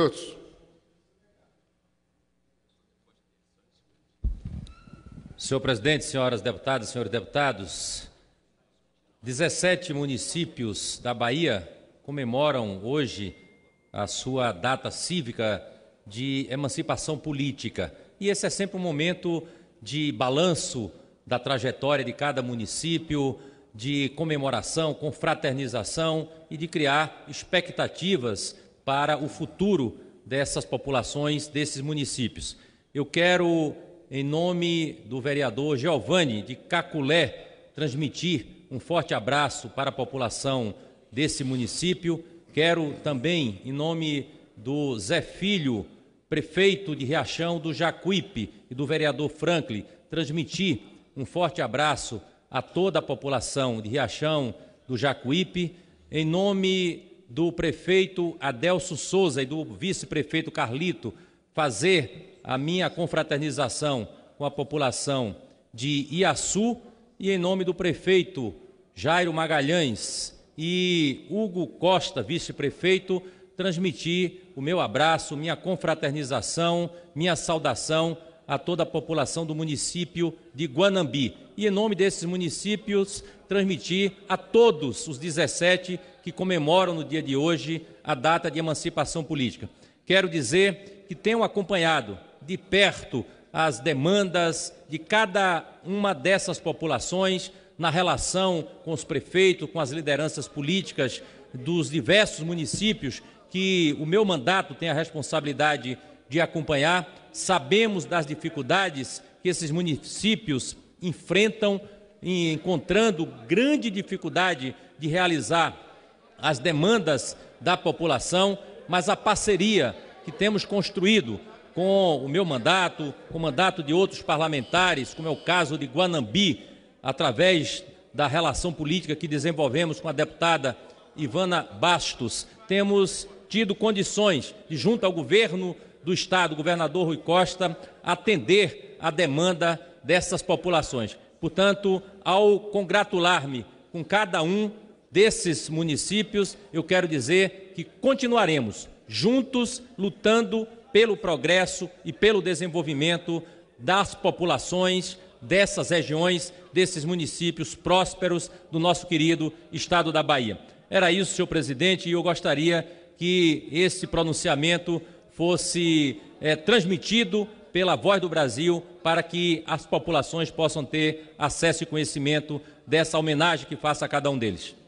minutos. Senhor presidente, senhoras deputadas, senhores deputados, 17 municípios da Bahia comemoram hoje a sua data cívica de emancipação política. E esse é sempre um momento de balanço da trajetória de cada município, de comemoração, confraternização e de criar expectativas para o futuro dessas populações, desses municípios. Eu quero, em nome do vereador Giovanni de Caculé, transmitir um forte abraço para a população desse município. Quero também, em nome do Zé Filho, prefeito de Riachão do Jacuípe e do vereador Franklin, transmitir um forte abraço a toda a população de Riachão do Jacuípe, em nome do prefeito Adelso Souza e do vice-prefeito Carlito fazer a minha confraternização com a população de Iaçu e em nome do prefeito Jairo Magalhães e Hugo Costa, vice-prefeito, transmitir o meu abraço, minha confraternização, minha saudação a toda a população do município de Guanambi. E em nome desses municípios, transmitir a todos os 17 que comemoram no dia de hoje a data de emancipação política. Quero dizer que tenho acompanhado de perto as demandas de cada uma dessas populações na relação com os prefeitos, com as lideranças políticas dos diversos municípios que o meu mandato tem a responsabilidade de acompanhar sabemos das dificuldades que esses municípios enfrentam, encontrando grande dificuldade de realizar as demandas da população, mas a parceria que temos construído com o meu mandato, com o mandato de outros parlamentares, como é o caso de Guanambi, através da relação política que desenvolvemos com a deputada Ivana Bastos, temos tido condições de, junto ao governo do Estado, governador Rui Costa, atender a demanda dessas populações. Portanto, ao congratular-me com cada um desses municípios, eu quero dizer que continuaremos juntos lutando pelo progresso e pelo desenvolvimento das populações dessas regiões, desses municípios prósperos do nosso querido estado da Bahia. Era isso, senhor presidente, e eu gostaria que esse pronunciamento fosse é, transmitido pela Voz do Brasil para que as populações possam ter acesso e conhecimento dessa homenagem que faça a cada um deles.